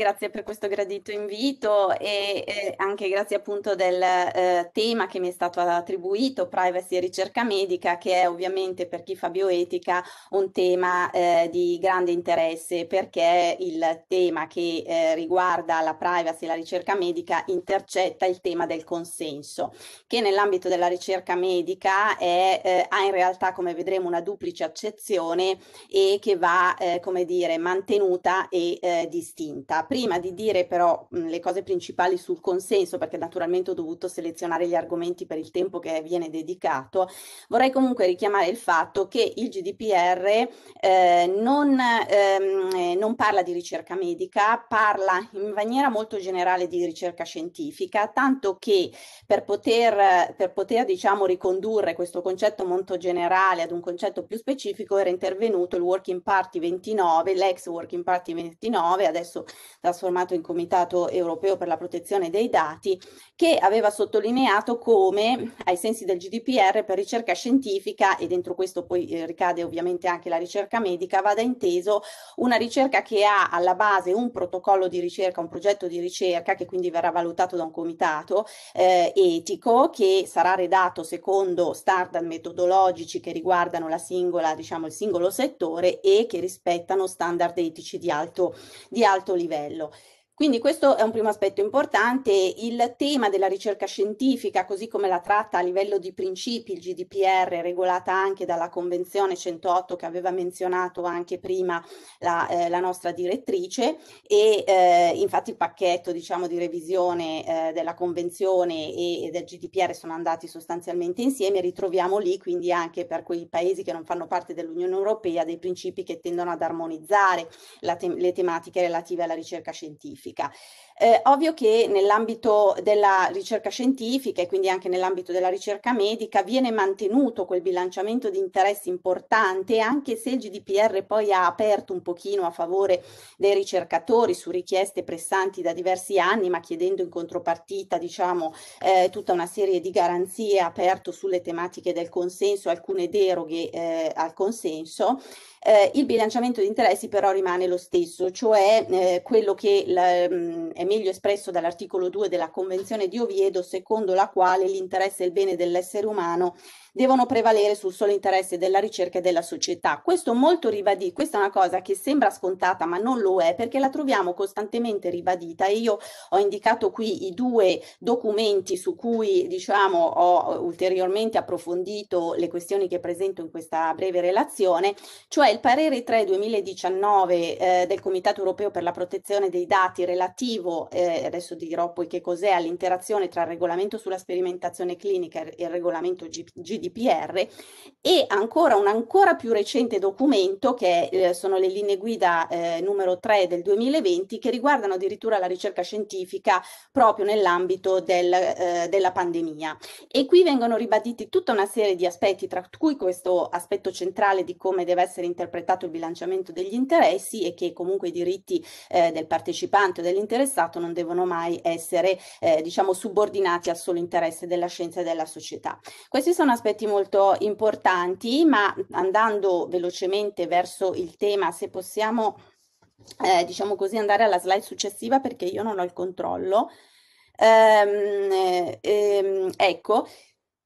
grazie per questo gradito invito e, e anche grazie appunto del eh, tema che mi è stato attribuito, privacy e ricerca medica, che è ovviamente per chi fa bioetica un tema eh, di grande interesse perché il tema che eh, riguarda la privacy e la ricerca medica intercetta il tema del consenso, che nell'ambito della ricerca medica è, eh, ha in realtà, come vedremo, una duplice accezione e che va, eh, come dire, mantenuta e eh, distinta prima di dire però mh, le cose principali sul consenso, perché naturalmente ho dovuto selezionare gli argomenti per il tempo che viene dedicato, vorrei comunque richiamare il fatto che il GDPR eh, non, ehm, eh, non parla di ricerca medica, parla in maniera molto generale di ricerca scientifica, tanto che per poter, per poter diciamo, ricondurre questo concetto molto generale ad un concetto più specifico era intervenuto il Working Party 29, l'ex Working Party 29, adesso trasformato in Comitato europeo per la protezione dei dati, che aveva sottolineato come ai sensi del GDPR per ricerca scientifica, e dentro questo poi eh, ricade ovviamente anche la ricerca medica, vada inteso una ricerca che ha alla base un protocollo di ricerca, un progetto di ricerca che quindi verrà valutato da un comitato eh, etico che sarà redatto secondo standard metodologici che riguardano la singola, diciamo, il singolo settore e che rispettano standard etici di alto, di alto livello. lo Quindi questo è un primo aspetto importante. Il tema della ricerca scientifica, così come la tratta a livello di principi, il GDPR, regolata anche dalla Convenzione 108 che aveva menzionato anche prima la, eh, la nostra direttrice e eh, infatti il pacchetto diciamo, di revisione eh, della Convenzione e, e del GDPR sono andati sostanzialmente insieme, ritroviamo lì quindi anche per quei paesi che non fanno parte dell'Unione Europea dei principi che tendono ad armonizzare te le tematiche relative alla ricerca scientifica specifica. Eh, ovvio che nell'ambito della ricerca scientifica e quindi anche nell'ambito della ricerca medica viene mantenuto quel bilanciamento di interessi importante, anche se il GDPR poi ha aperto un pochino a favore dei ricercatori su richieste pressanti da diversi anni, ma chiedendo in contropartita diciamo, eh, tutta una serie di garanzie aperto sulle tematiche del consenso, alcune deroghe eh, al consenso. Eh, il bilanciamento di interessi però rimane lo stesso, cioè eh, quello che la, mm, è meglio espresso dall'articolo 2 della Convenzione di Oviedo, secondo la quale l'interesse e il bene dell'essere umano devono prevalere sul solo interesse della ricerca e della società. Questo molto ribadito, questa è una cosa che sembra scontata ma non lo è perché la troviamo costantemente ribadita e io ho indicato qui i due documenti su cui diciamo ho ulteriormente approfondito le questioni che presento in questa breve relazione, cioè il parere 3 2019 eh, del Comitato europeo per la protezione dei dati relativo legato, eh, adesso dirò poi che cos'è, all'interazione tra il regolamento sulla sperimentazione clinica e il regolamento G- GDPR e ancora un ancora più recente documento che eh, sono le linee guida eh, numero 3 del 2020 che riguardano addirittura la ricerca scientifica proprio nell'ambito del, eh, della pandemia. E qui vengono ribaditi tutta una serie di aspetti, tra cui questo aspetto centrale di come deve essere interpretato il bilanciamento degli interessi e che comunque i diritti eh, del partecipante o dell'interessato Stato non devono mai essere eh, diciamo subordinati al solo interesse della scienza e della società. Questi sono aspetti molto importanti, ma andando velocemente verso il tema, se possiamo eh, diciamo così andare alla slide successiva perché io non ho il controllo. Ehm, eh, ehm, ecco,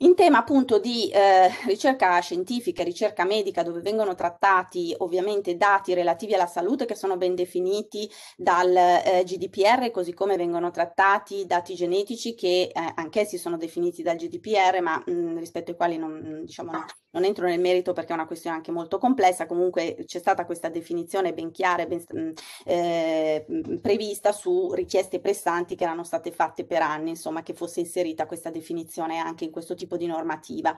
in tema appunto di eh, ricerca scientifica, ricerca medica, dove vengono trattati ovviamente dati relativi alla salute che sono ben definiti dal eh, GDPR, così come vengono trattati dati genetici che eh, anch'essi sono definiti dal GDPR, ma mh, mm, rispetto ai quali non, mm, diciamo, no, non entro nel merito perché è una questione anche molto complessa. Comunque c'è stata questa definizione ben chiara e ben, mm, eh, prevista su richieste pressanti che erano state fatte per anni, insomma, che fosse inserita questa definizione anche in questo tipo tipo di normativa.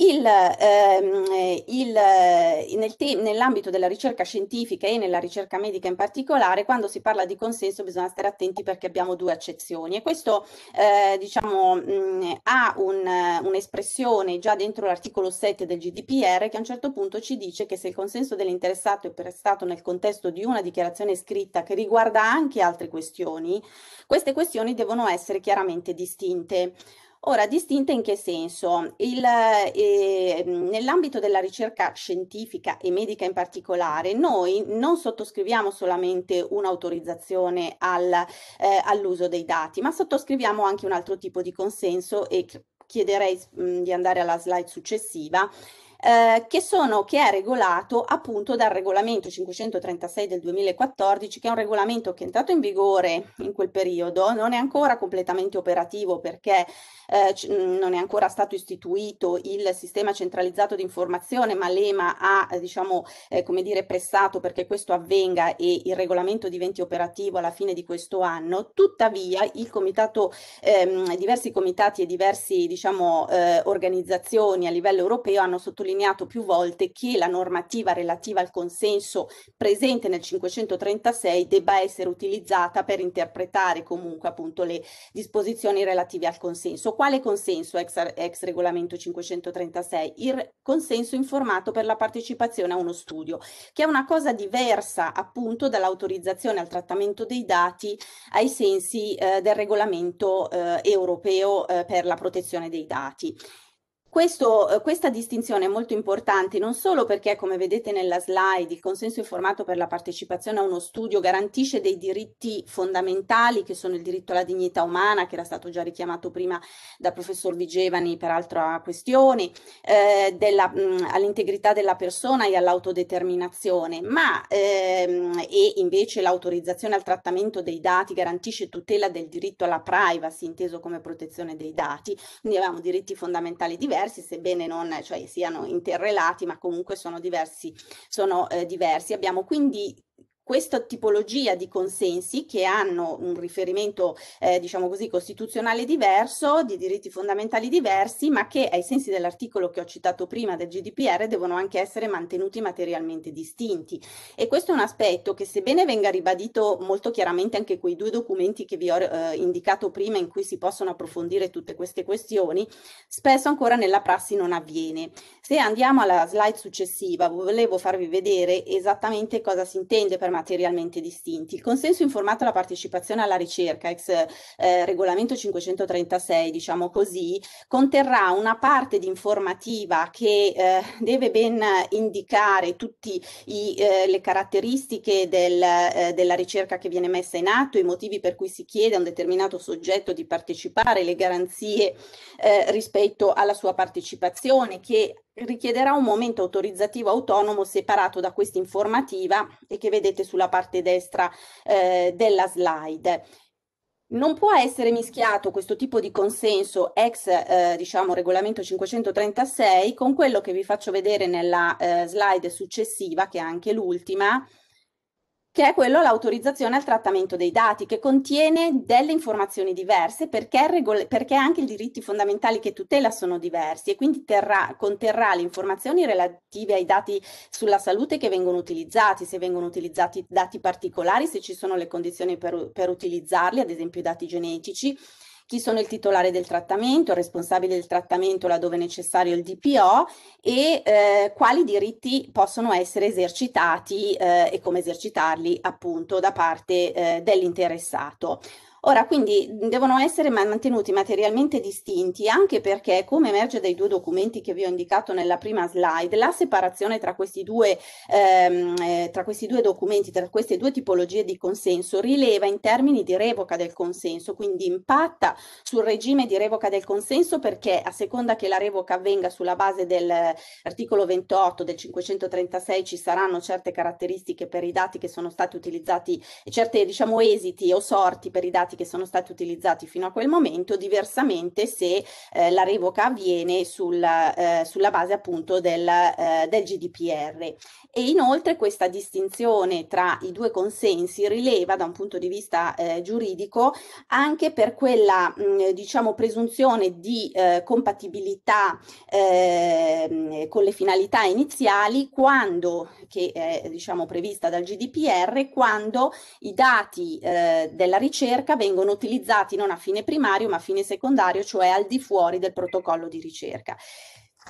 Il, ehm, il, nel te- nell'ambito della ricerca scientifica e nella ricerca medica in particolare, quando si parla di consenso bisogna stare attenti perché abbiamo due accezioni e questo eh, diciamo, mh, mm, ha un, un'espressione già dentro l'articolo 7 del GDPR che a un certo punto ci dice che se il consenso dell'interessato è prestato nel contesto di una dichiarazione scritta che riguarda anche altre questioni, queste questioni devono essere chiaramente distinte. Ora, distinte in che senso? Il, eh, mm, nell'ambito della ricerca scientifica e medica in particolare, noi non sottoscriviamo solamente un'autorizzazione al, eh, all'uso dei dati, ma sottoscriviamo anche un altro tipo di consenso e chiederei mh, mm, di andare alla slide successiva eh, che, sono, che è regolato appunto dal regolamento 536 del 2014, che è un regolamento che è entrato in vigore in quel periodo, non è ancora completamente operativo perché eh, c- non è ancora stato istituito il sistema centralizzato di informazione, ma l'EMA ha eh, diciamo, eh, come dire, pressato perché questo avvenga e il regolamento diventi operativo alla fine di questo anno. Tuttavia il comitato, ehm, diversi comitati e diverse diciamo, eh, organizzazioni a livello europeo hanno sottolineato sottolineato più volte che la normativa relativa al consenso presente nel 536 debba essere utilizzata per interpretare comunque appunto le disposizioni relative al consenso. Quale consenso ex, ex regolamento 536? Il consenso informato per la partecipazione a uno studio, che è una cosa diversa appunto dall'autorizzazione al trattamento dei dati ai sensi eh, del regolamento eh, europeo eh, per la protezione dei dati. Questo, eh, questa distinzione è molto importante non solo perché, come vedete nella slide, il consenso informato per la partecipazione a uno studio garantisce dei diritti fondamentali che sono il diritto alla dignità umana, che era stato già richiamato prima dal professor Vigevani per altra questione, eh, all'integrità della persona e all'autodeterminazione, ma ehm, e invece l'autorizzazione al trattamento dei dati garantisce tutela del diritto alla privacy, inteso come protezione dei dati, quindi abbiamo diritti fondamentali diversi diversi, sebbene non cioè, siano interrelati, ma comunque sono diversi. Sono, eh, diversi. Abbiamo quindi questa tipologia di consensi che hanno un riferimento, eh, diciamo così, costituzionale diverso, di diritti fondamentali diversi, ma che ai sensi dell'articolo che ho citato prima del GDPR devono anche essere mantenuti materialmente distinti. E questo è un aspetto che sebbene venga ribadito molto chiaramente anche quei due documenti che vi ho eh, indicato prima in cui si possono approfondire tutte queste questioni, spesso ancora nella prassi non avviene. Se andiamo alla slide successiva, volevo farvi vedere esattamente cosa si intende per materialmente distinti. Il consenso informato alla partecipazione alla ricerca, ex eh, regolamento 536, diciamo così, conterrà una parte di informativa che eh, deve ben indicare tutte eh, le caratteristiche del, eh, della ricerca che viene messa in atto, i motivi per cui si chiede a un determinato soggetto di partecipare, le garanzie eh, rispetto alla sua partecipazione, che richiederà un momento autorizzativo autonomo separato da questa informativa e che vedete sulla parte destra eh, della slide. Non può essere mischiato questo tipo di consenso ex eh, diciamo, regolamento 536 con quello che vi faccio vedere nella eh, slide successiva, che è anche l'ultima, che è quello l'autorizzazione al trattamento dei dati, che contiene delle informazioni diverse perché, regole, perché, anche i diritti fondamentali che tutela sono diversi e quindi terrà, conterrà le informazioni relative ai dati sulla salute che vengono utilizzati, se vengono utilizzati dati particolari, se ci sono le condizioni per, per utilizzarli, ad esempio i dati genetici chi sono il titolare del trattamento, il responsabile del trattamento laddove necessario il DPO e eh, quali diritti possono essere esercitati eh, e come esercitarli appunto da parte eh, dell'interessato. Ora, quindi devono essere mantenuti materialmente distinti anche perché, come emerge dai due documenti che vi ho indicato nella prima slide, la separazione tra questi due, ehm, eh, tra questi due documenti, tra queste due tipologie di consenso, rileva in termini di revoca del consenso, quindi impatta sul regime di revoca del consenso perché a seconda che la revoca avvenga sulla base dell'articolo 28 del 536 eh, ci saranno certe caratteristiche per i dati che sono stati utilizzati, certi diciamo esiti o sorti per i dati dati che sono stati utilizzati fino a quel momento, diversamente se eh, la revoca avviene sulla, eh, sulla base appunto del, eh, del GDPR. E inoltre questa distinzione tra i due consensi rileva da un punto di vista eh, giuridico anche per quella mh, mm, diciamo presunzione di eh, compatibilità eh, con le finalità iniziali quando che è diciamo prevista dal GDPR quando i dati eh, della ricerca vengono utilizzati non a fine primario ma a fine secondario, cioè al di fuori del protocollo di ricerca.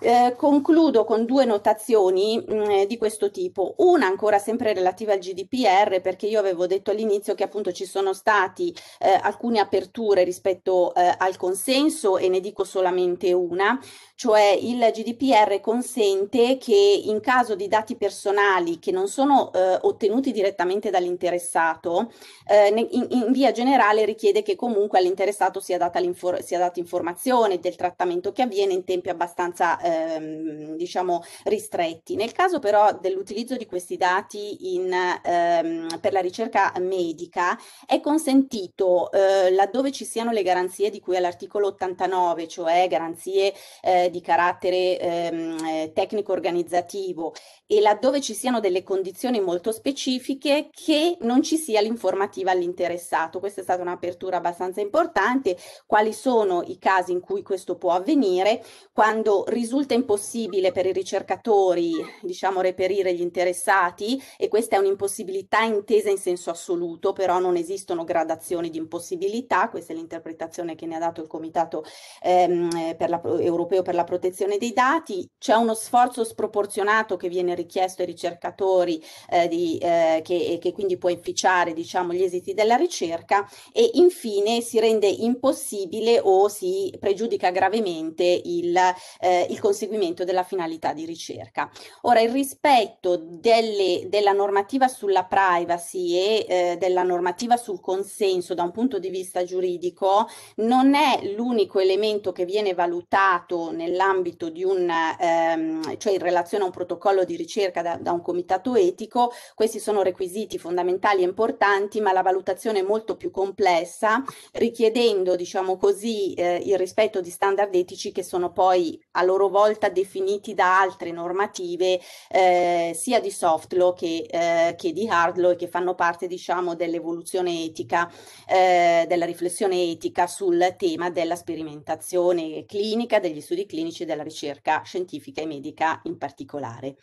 Eh, concludo con due notazioni mh, mm, eh, di questo tipo. Una ancora sempre relativa al GDPR, perché io avevo detto all'inizio che appunto ci sono stati eh, alcune aperture rispetto eh, al consenso e ne dico solamente una, cioè il GDPR consente che in caso di dati personali che non sono eh, ottenuti direttamente dall'interessato, eh, in, in, via generale richiede che comunque all'interessato sia data, sia data informazione del trattamento che avviene in tempi abbastanza ehm, diciamo ristretti. Nel caso però dell'utilizzo di questi dati in, ehm, per la ricerca medica è consentito eh, laddove ci siano le garanzie di cui all'articolo 89, cioè garanzie eh, di carattere ehm, eh, tecnico organizzativo e laddove ci siano delle condizioni molto specifiche che non ci sia l'informativa all'interessato. Questa è stata un'apertura abbastanza importante. Quali sono i casi in cui questo può avvenire quando risulta risulta impossibile per i ricercatori, diciamo, reperire gli interessati e questa è un'impossibilità intesa in senso assoluto, però non esistono gradazioni di impossibilità, questa è l'interpretazione che ne ha dato il Comitato ehm, per la, europeo per la protezione dei dati, c'è uno sforzo sproporzionato che viene richiesto ai ricercatori eh, di, eh, che, che, quindi può inficiare diciamo, gli esiti della ricerca e infine si rende impossibile o si pregiudica gravemente il, eh, il conseguimento della finalità di ricerca. Ora, il rispetto delle, della normativa sulla privacy e eh, della normativa sul consenso da un punto di vista giuridico non è l'unico elemento che viene valutato nell'ambito di un, ehm, cioè in relazione a un protocollo di ricerca da, da un comitato etico, questi sono requisiti fondamentali e importanti, ma la valutazione è molto più complessa, richiedendo, diciamo così, eh, il rispetto di standard etici che sono poi a loro loro volta definiti da altre normative eh, sia di soft law che, eh, che, di hard law e che fanno parte diciamo dell'evoluzione etica, eh, della riflessione etica sul tema della sperimentazione clinica, degli studi clinici e della ricerca scientifica e medica in particolare.